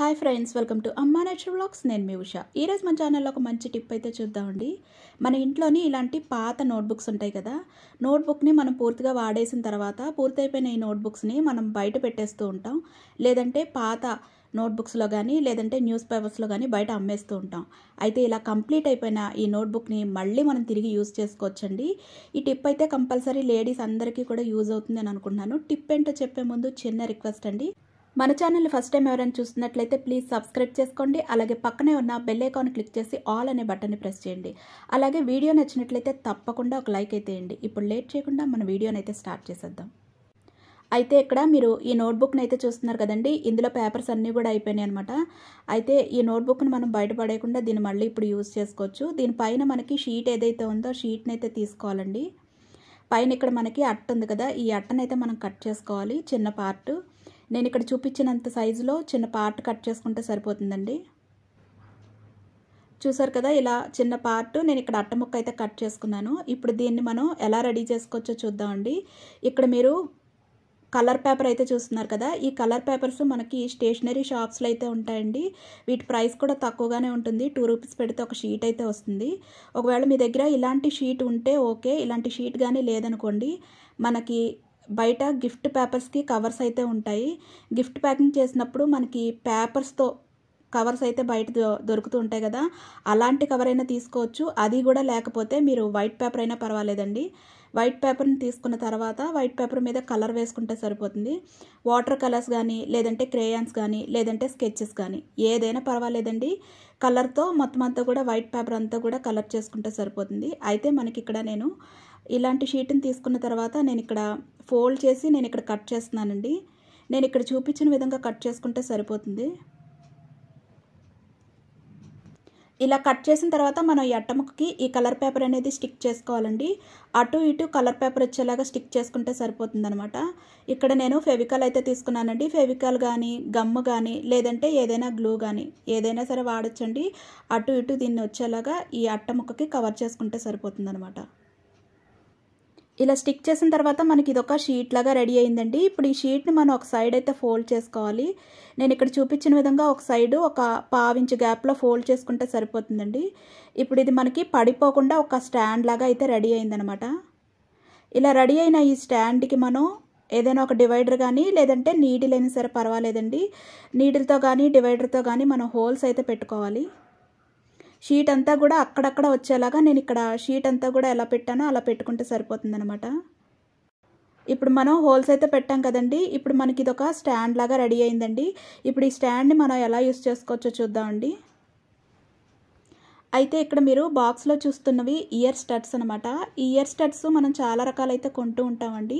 hi friends welcome to అమ్మా nature blogs నేను మీ ఉషా ఈరోజు మన ఛానల్లో ఒక మంచి టిప్ అయితే చూద్దామండి మన ఇంట్లోని ఇలాంటి పాత నోట్బుక్స్ ఉంటాయి కదా నోట్బుక్ని మనం పూర్తిగా వాడేసిన తర్వాత పూర్తయిపోయిన ఈ నోట్బుక్స్ని మనం బయట పెట్టేస్తూ ఉంటాం లేదంటే పాత నోట్బుక్స్లో కానీ లేదంటే న్యూస్ పేపర్స్లో కానీ బయట అమ్మేస్తూ ఉంటాం అయితే ఇలా కంప్లీట్ అయిపోయిన ఈ నోట్బుక్ని మళ్ళీ మనం తిరిగి యూజ్ చేసుకోవచ్చండి ఈ టిప్ అయితే కంపల్సరీ లేడీస్ అందరికీ కూడా యూజ్ అవుతుంది అని అనుకుంటున్నాను టిప్ ఏంటో చెప్పే ముందు చిన్న రిక్వెస్ట్ అండి మన ఛానల్ ఫస్ట్ టైం ఎవరైనా చూస్తున్నట్లయితే ప్లీజ్ సబ్స్క్రైబ్ చేసుకోండి అలాగే పక్కనే ఉన్న బెల్ ఐకాన్ క్లిక్ చేసి ఆల్ అనే బటన్ని ప్రెస్ చేయండి అలాగే వీడియో నచ్చినట్లయితే తప్పకుండా ఒక లైక్ అయితే వేయండి ఇప్పుడు లేట్ చేయకుండా మన వీడియోని అయితే స్టార్ట్ చేసేద్దాం అయితే ఇక్కడ మీరు ఈ నోట్బుక్ని అయితే చూస్తున్నారు కదండి ఇందులో పేపర్స్ అన్నీ కూడా అయిపోయినాయి అనమాట అయితే ఈ నోట్బుక్ని మనం బయటపడేయకుండా దీన్ని మళ్ళీ ఇప్పుడు యూజ్ చేసుకోవచ్చు దీనిపైన మనకి షీట్ ఏదైతే ఉందో షీట్ని అయితే తీసుకోవాలండి పైన ఇక్కడ మనకి అట్ట ఉంది కదా ఈ అట్టనైతే మనం కట్ చేసుకోవాలి చిన్న పార్టు నేను ఇక్కడ చూపించినంత సైజులో చిన్న పార్ట్ కట్ చేసుకుంటే సరిపోతుందండి చూసారు కదా ఇలా చిన్న పార్ట్ నేను ఇక్కడ అట్ట ముక్క అయితే కట్ చేసుకున్నాను ఇప్పుడు దీన్ని మనం ఎలా రెడీ చేసుకోవచ్చో చూద్దామండి ఇక్కడ మీరు కలర్ పేపర్ అయితే చూస్తున్నారు కదా ఈ కలర్ పేపర్స్ మనకి స్టేషనరీ షాప్స్లో అయితే ఉంటాయండి వీటి ప్రైస్ కూడా తక్కువగానే ఉంటుంది టూ రూపీస్ పెడితే ఒక షీట్ అయితే వస్తుంది ఒకవేళ మీ దగ్గర ఇలాంటి షీట్ ఉంటే ఓకే ఇలాంటి షీట్ కానీ లేదనుకోండి మనకి బయట గిఫ్ట్ పేపర్స్కి కవర్స్ అయితే ఉంటాయి గిఫ్ట్ ప్యాకింగ్ చేసినప్పుడు మనకి పేపర్స్తో కవర్స్ అయితే బయట దొరుకుతూ ఉంటాయి కదా అలాంటి కవర్ అయినా తీసుకోవచ్చు అది కూడా లేకపోతే మీరు వైట్ పేపర్ అయినా పర్వాలేదండి వైట్ పేపర్ని తీసుకున్న తర్వాత వైట్ పేపర్ మీద కలర్ వేసుకుంటే సరిపోతుంది వాటర్ కలర్స్ కానీ లేదంటే క్రేయాన్స్ కానీ లేదంటే స్కెచెస్ కానీ ఏదైనా పర్వాలేదండి కలర్తో మొత్తం అంతా కూడా వైట్ పేపర్ అంతా కూడా కలర్ చేసుకుంటే సరిపోతుంది అయితే మనకి ఇక్కడ నేను ఇలాంటి షీట్ని తీసుకున్న తర్వాత నేను ఇక్కడ ఫోల్డ్ చేసి నేను ఇక్కడ కట్ చేస్తున్నానండి నేను ఇక్కడ చూపించిన విధంగా కట్ చేసుకుంటే సరిపోతుంది ఇలా కట్ చేసిన తర్వాత మనం ఈ అట్టముక్కకి ఈ కలర్ పేపర్ అనేది స్టిక్ చేసుకోవాలండి అటు ఇటు కలర్ పేపర్ వచ్చేలాగా స్టిక్ చేసుకుంటే సరిపోతుందనమాట ఇక్కడ నేను ఫెవికాల్ అయితే తీసుకున్నానండి ఫెవికాల్ కానీ గమ్ము కానీ లేదంటే ఏదైనా గ్లూ కానీ ఏదైనా సరే వాడచ్చండి అటు ఇటు దీన్ని వచ్చేలాగా ఈ అట్టముక్కకి కవర్ చేసుకుంటే సరిపోతుందనమాట ఇలా స్టిక్ చేసిన తర్వాత మనకి ఇది ఒక షీట్ లాగా రెడీ అయిందండి ఇప్పుడు ఈ షీట్ని మనం ఒక సైడ్ అయితే ఫోల్డ్ చేసుకోవాలి నేను ఇక్కడ చూపించిన విధంగా ఒక సైడ్ ఒక పావించు గ్యాప్లో ఫోల్డ్ చేసుకుంటే సరిపోతుందండి ఇప్పుడు ఇది మనకి పడిపోకుండా ఒక స్టాండ్ లాగా అయితే రెడీ అయిందనమాట ఇలా రెడీ అయిన ఈ స్టాండ్కి మనం ఏదైనా ఒక డివైడర్ కానీ లేదంటే నీడిల్ అయినా సరే పర్వాలేదండి నీడిల్తో కానీ డివైడర్తో కానీ మనం హోల్స్ అయితే పెట్టుకోవాలి షీట్ అంతా కూడా అక్కడక్కడ వచ్చేలాగా నేను ఇక్కడ షీట్ అంతా కూడా ఎలా పెట్టానో అలా పెట్టుకుంటే సరిపోతుందనమాట ఇప్పుడు మనం హోల్స్ అయితే పెట్టాం కదండి ఇప్పుడు మనకి ఇది ఒక స్టాండ్ లాగా రెడీ అయిందండి ఇప్పుడు ఈ స్టాండ్ని మనం ఎలా యూస్ చేసుకోవచ్చో చూద్దామండి అయితే ఇక్కడ మీరు బాక్స్లో చూస్తున్నవి ఇయర్ స్టడ్స్ అనమాట ఇయర్ స్టడ్స్ మనం చాలా రకాలైతే కొంటూ ఉంటామండి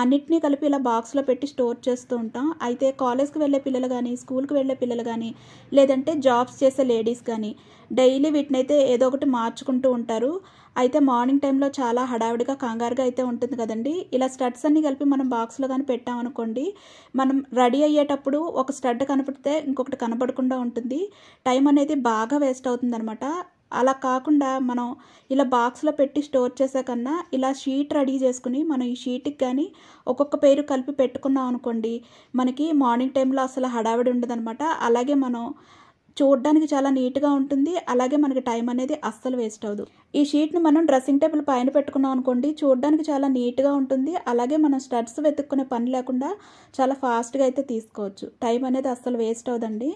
అన్నిటినీ కలిపి ఇలా బాక్స్లో పెట్టి స్టోర్ చేస్తూ ఉంటాం అయితే కాలేజ్కి వెళ్ళే పిల్లలు కానీ స్కూల్కి వెళ్ళే పిల్లలు కానీ లేదంటే జాబ్స్ చేసే లేడీస్ కానీ డైలీ వీటినైతే ఏదో ఒకటి మార్చుకుంటూ ఉంటారు అయితే మార్నింగ్ టైంలో చాలా హడావిడిగా కంగారుగా అయితే ఉంటుంది కదండి ఇలా స్టడ్స్ అన్నీ కలిపి మనం బాక్స్లో కానీ పెట్టామనుకోండి మనం రెడీ అయ్యేటప్పుడు ఒక స్టడ్ కనపడితే ఇంకొకటి కనపడకుండా ఉంటుంది టైం అనేది బాగా వేస్ట్ అవుతుంది అనమాట అలా కాకుండా మనం ఇలా బాక్స్లో పెట్టి స్టోర్ చేసే కన్నా ఇలా షీట్ రెడీ చేసుకుని మనం ఈ షీట్కి కానీ ఒక్కొక్క పేరు కలిపి పెట్టుకున్నాం అనుకోండి మనకి మార్నింగ్ టైంలో అసలు హడావిడి ఉండదనమాట అలాగే మనం చూడడానికి చాలా నీట్గా ఉంటుంది అలాగే మనకి టైం అనేది అస్సలు వేస్ట్ అవ్వదు ఈ షీట్ని మనం డ్రెస్సింగ్ టేబుల్ పైన పెట్టుకున్నాం అనుకోండి చూడడానికి చాలా నీట్గా ఉంటుంది అలాగే మనం స్టడ్స్ వెతుక్కునే పని లేకుండా చాలా ఫాస్ట్గా అయితే తీసుకోవచ్చు టైం అనేది అస్సలు వేస్ట్ అవ్వదండి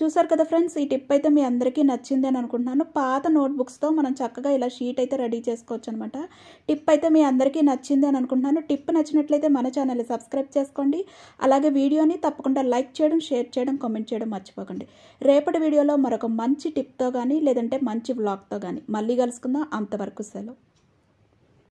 చూసారు కదా ఫ్రెండ్స్ ఈ టిప్ అయితే మీ అందరికీ నచ్చింది అని అనుకుంటున్నాను పాత నోట్బుక్స్తో మనం చక్కగా ఇలా షీట్ అయితే రెడీ చేసుకోవచ్చు అనమాట టిప్ అయితే మీ అందరికీ నచ్చింది అని అనుకుంటున్నాను టిప్ నచ్చినట్లయితే మన ఛానల్ని సబ్స్క్రైబ్ చేసుకోండి అలాగే వీడియోని తప్పకుండా లైక్ చేయడం షేర్ చేయడం కామెంట్ చేయడం మర్చిపోకండి రేపటి వీడియోలో మరొక మంచి టిప్తో కానీ లేదంటే మంచి బ్లాగ్తో కానీ మళ్ళీ కలుసుకుందాం అంతవరకు సెలవు